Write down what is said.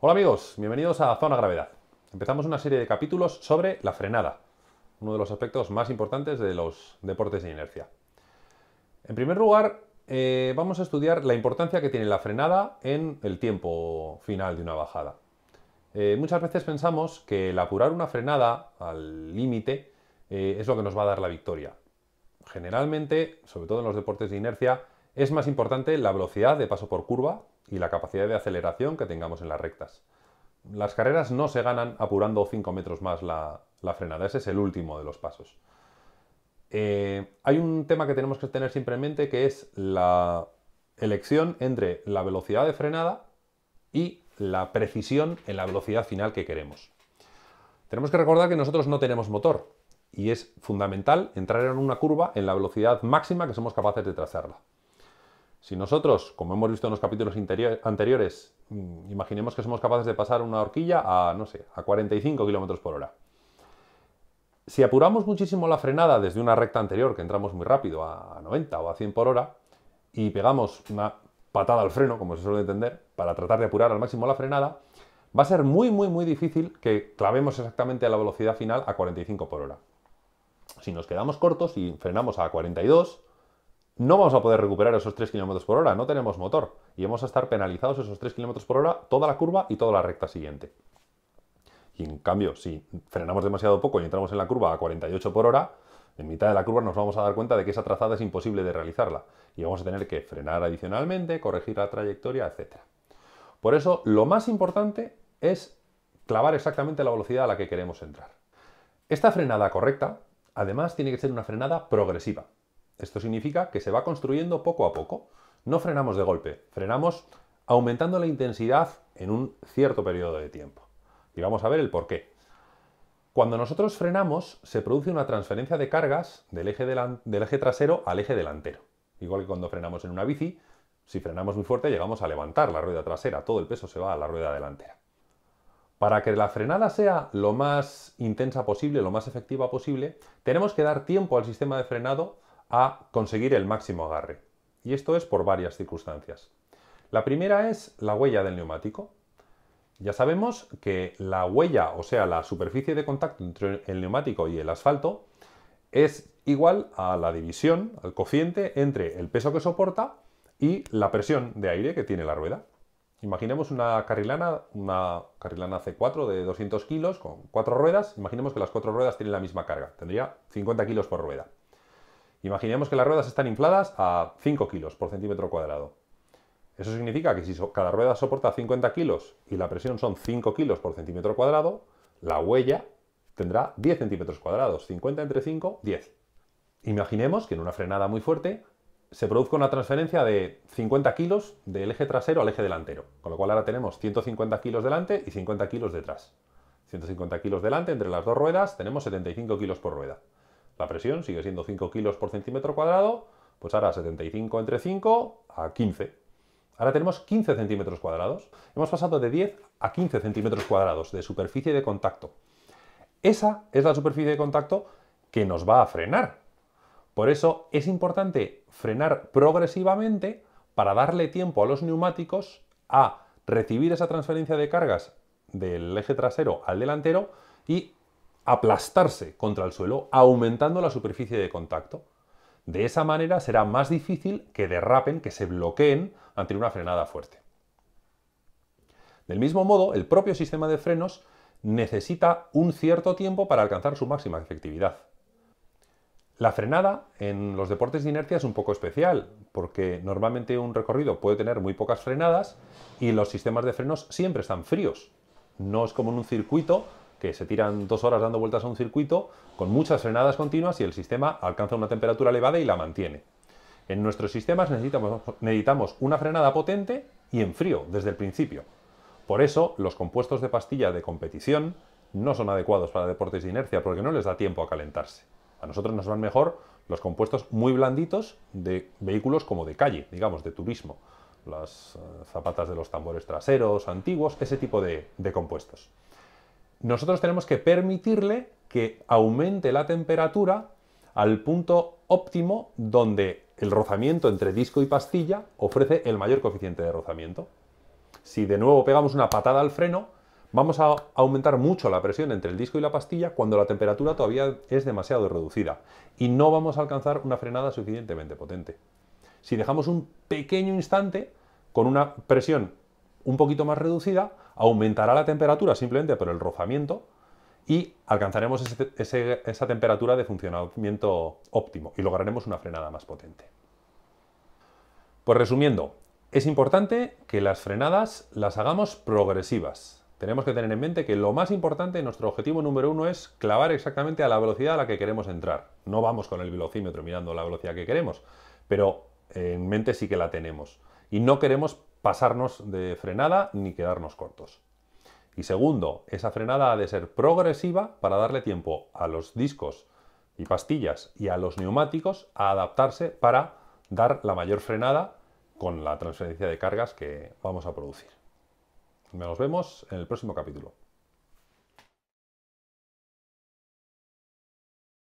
Hola amigos, bienvenidos a Zona Gravedad. Empezamos una serie de capítulos sobre la frenada, uno de los aspectos más importantes de los deportes de inercia. En primer lugar, eh, vamos a estudiar la importancia que tiene la frenada en el tiempo final de una bajada. Eh, muchas veces pensamos que el apurar una frenada al límite eh, es lo que nos va a dar la victoria. Generalmente, sobre todo en los deportes de inercia, es más importante la velocidad de paso por curva, y la capacidad de aceleración que tengamos en las rectas. Las carreras no se ganan apurando 5 metros más la, frenada, ese es el último de los pasos. Eh, hay un tema que tenemos que tener siempre en mente que es la elección entre la velocidad de frenada y la precisión en la velocidad final que queremos. Tenemos que recordar que nosotros no tenemos motor y es fundamental entrar en una curva en la velocidad máxima que somos capaces de trazarla. Si nosotros, como hemos visto en los capítulos anteriores, mm, imaginemos que somos capaces de pasar una horquilla a, no sé, a 45 km por hora. Si apuramos muchísimo la frenada desde una recta anterior, que entramos muy rápido, a 90 o a 100 por hora, y pegamos una patada al freno, como se suele entender, para tratar de apurar al máximo la frenada, va a ser muy, muy, muy difícil que clavemos exactamente a la velocidad final a 45 por hora. Si nos quedamos cortos y frenamos a 42, no vamos a poder recuperar esos 3 km por hora, no tenemos motor y vamos a estar penalizados esos 3 km por hora toda la curva y toda la recta siguiente. Y en cambio, si frenamos demasiado poco y entramos en la curva a 48 por hora, en mitad de la curva nos vamos a dar cuenta de que esa trazada es imposible de realizarla y vamos a tener que frenar adicionalmente, corregir la trayectoria, etc. Por eso, lo más importante es clavar exactamente la velocidad a la que queremos entrar. Esta frenada correcta, además, tiene que ser una frenada progresiva. Esto significa que se va construyendo poco a poco. No frenamos de golpe, frenamos aumentando la intensidad en un cierto periodo de tiempo. Y vamos a ver el por qué. Cuando nosotros frenamos, se produce una transferencia de cargas del eje, del eje trasero al eje delantero. Igual que cuando frenamos en una bici, si frenamos muy fuerte llegamos a levantar la rueda trasera, todo el peso se va a la rueda delantera. Para que la frenada sea lo más intensa posible, lo más efectiva posible, tenemos que dar tiempo al sistema de frenado a conseguir el máximo agarre. Y esto es por varias circunstancias. La primera es la huella del neumático. Ya sabemos que la huella, o sea, la superficie de contacto entre el neumático y el asfalto, es igual a la división, al cociente entre el peso que soporta y la presión de aire que tiene la rueda. Imaginemos una carrilana, una carrilana C4 de 200 kilos con cuatro ruedas. Imaginemos que las cuatro ruedas tienen la misma carga. Tendría 50 kilos por rueda. Imaginemos que las ruedas están infladas a 5 kilos por centímetro cuadrado. Eso significa que si cada rueda soporta 50 kilos y la presión son 5 kilos por centímetro cuadrado, la huella tendrá 10 centímetros cuadrados. 50 entre 5, 10. Imaginemos que en una frenada muy fuerte se produzca una transferencia de 50 kilos del eje trasero al eje delantero. Con lo cual ahora tenemos 150 kilos delante y 50 kilos detrás. 150 kilos delante entre las dos ruedas, tenemos 75 kilos por rueda. La presión sigue siendo 5 kilos por centímetro cuadrado, pues ahora 75 entre 5 a 15. Ahora tenemos 15 centímetros cuadrados. Hemos pasado de 10 a 15 centímetros cuadrados de superficie de contacto. Esa es la superficie de contacto que nos va a frenar. Por eso es importante frenar progresivamente para darle tiempo a los neumáticos a recibir esa transferencia de cargas del eje trasero al delantero y aplastarse contra el suelo, aumentando la superficie de contacto. De esa manera será más difícil que derrapen, que se bloqueen ante una frenada fuerte. Del mismo modo, el propio sistema de frenos necesita un cierto tiempo para alcanzar su máxima efectividad. La frenada en los deportes de inercia es un poco especial, porque normalmente un recorrido puede tener muy pocas frenadas y los sistemas de frenos siempre están fríos. No es como en un circuito que se tiran dos horas dando vueltas a un circuito con muchas frenadas continuas y el sistema alcanza una temperatura elevada y la mantiene. En nuestros sistemas necesitamos, una frenada potente y en frío desde el principio. Por eso los compuestos de pastilla de competición no son adecuados para deportes de inercia porque no les da tiempo a calentarse. A nosotros nos van mejor los compuestos muy blanditos de vehículos como de calle, digamos, de turismo. Las eh, zapatas de los tambores traseros antiguos, ese tipo de compuestos nosotros tenemos que permitirle que aumente la temperatura al punto óptimo donde el rozamiento entre disco y pastilla ofrece el mayor coeficiente de rozamiento. Si de nuevo pegamos una patada al freno, vamos a aumentar mucho la presión entre el disco y la pastilla cuando la temperatura todavía es demasiado reducida y no vamos a alcanzar una frenada suficientemente potente. Si dejamos un pequeño instante con una presión un poquito más reducida, aumentará la temperatura simplemente por el rozamiento y alcanzaremos esa temperatura de funcionamiento óptimo y lograremos una frenada más potente. Pues resumiendo, es importante que las frenadas las hagamos progresivas. Tenemos que tener en mente que lo más importante, nuestro objetivo número uno es clavar exactamente a la velocidad a la que queremos entrar. No vamos con el velocímetro mirando la velocidad que queremos, pero en mente sí que la tenemos. Y no queremos pasarnos de frenada ni quedarnos cortos. Y segundo, esa frenada ha de ser progresiva para darle tiempo a los discos y pastillas y a los neumáticos a adaptarse para dar la mayor frenada con la transferencia de cargas que vamos a producir. Nos vemos en el próximo capítulo.